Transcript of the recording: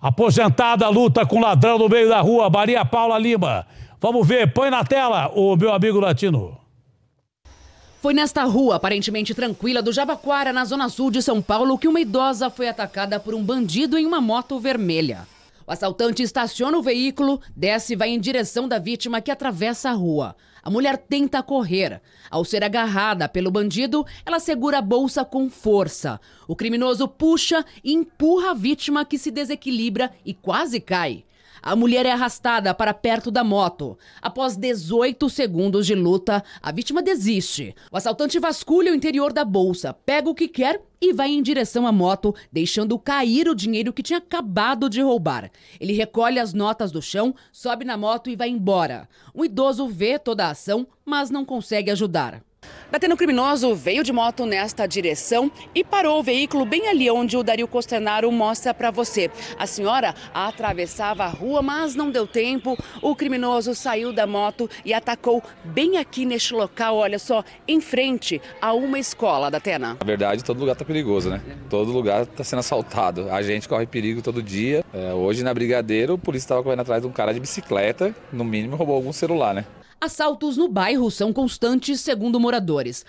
Aposentada luta com ladrão no meio da rua, Maria Paula Lima. Vamos ver, põe na tela o meu amigo latino. Foi nesta rua aparentemente tranquila do Jabaquara, na zona sul de São Paulo, que uma idosa foi atacada por um bandido em uma moto vermelha. O assaltante estaciona o veículo, desce e vai em direção da vítima que atravessa a rua. A mulher tenta correr. Ao ser agarrada pelo bandido, ela segura a bolsa com força. O criminoso puxa e empurra a vítima que se desequilibra e quase cai. A mulher é arrastada para perto da moto. Após 18 segundos de luta, a vítima desiste. O assaltante vasculha o interior da bolsa, pega o que quer e vai em direção à moto, deixando cair o dinheiro que tinha acabado de roubar. Ele recolhe as notas do chão, sobe na moto e vai embora. Um idoso vê toda a ação, mas não consegue ajudar. Datena, o criminoso veio de moto nesta direção e parou o veículo bem ali onde o Dario Costenaro mostra para você. A senhora atravessava a rua, mas não deu tempo. O criminoso saiu da moto e atacou bem aqui neste local, olha só, em frente a uma escola, Datena. Na verdade, todo lugar está perigoso, né? Todo lugar está sendo assaltado. A gente corre perigo todo dia. É, hoje, na Brigadeiro, o polícia estava correndo atrás de um cara de bicicleta, no mínimo roubou algum celular, né? Assaltos no bairro são constantes, segundo moradores.